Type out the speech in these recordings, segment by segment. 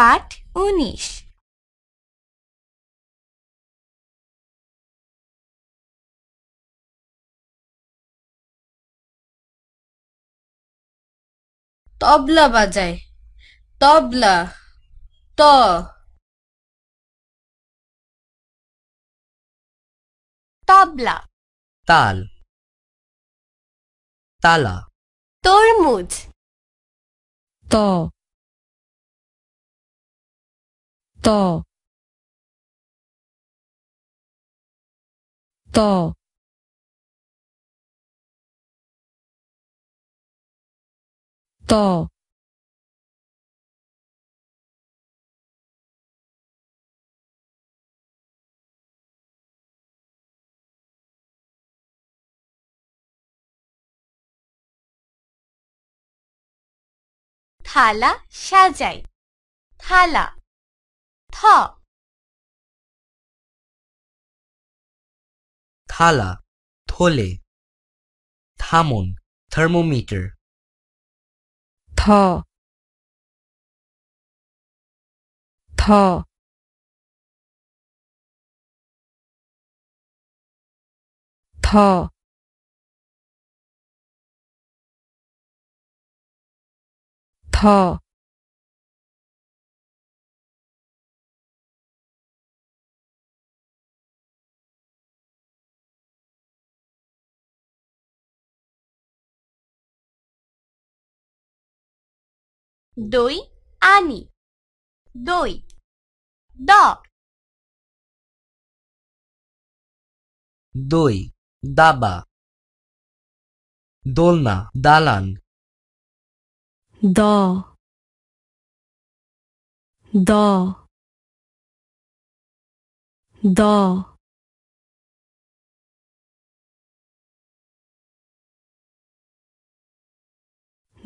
পাঠ উনিশ তবলা বাজায় তবলা ত তবলা তাল তালা তরমুজ ত ত ত ত থালা সাজাই থালা 타 থালা থলে থামন থার্মোমিটার থ থ থ থ দই আনি দই দ দই দাবা দোলনা দালান দ দ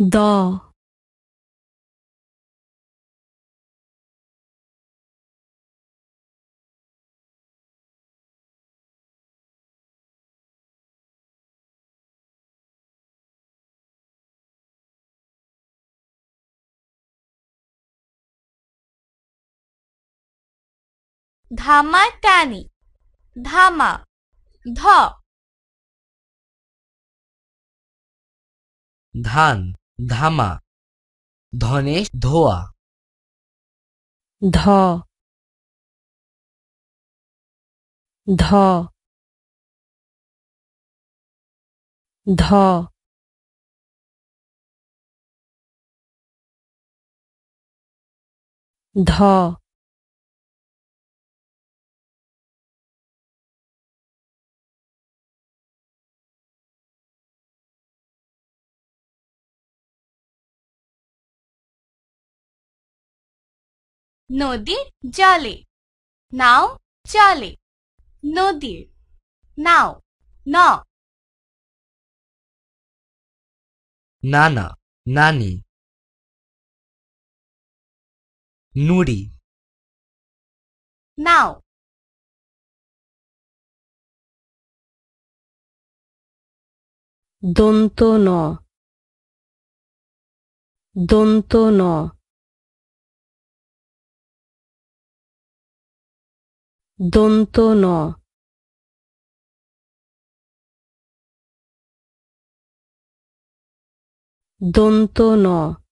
দ দ ধামা টানি ধামা ধ ধান ধামা ধনেশ ধোয়া ধ ধ ধ ধ নদী জলে নাও চলে নদীর নাও ন নানা নানি নুড়ি নাও দন্ত ন দন্ত ন Donto no. Donto no.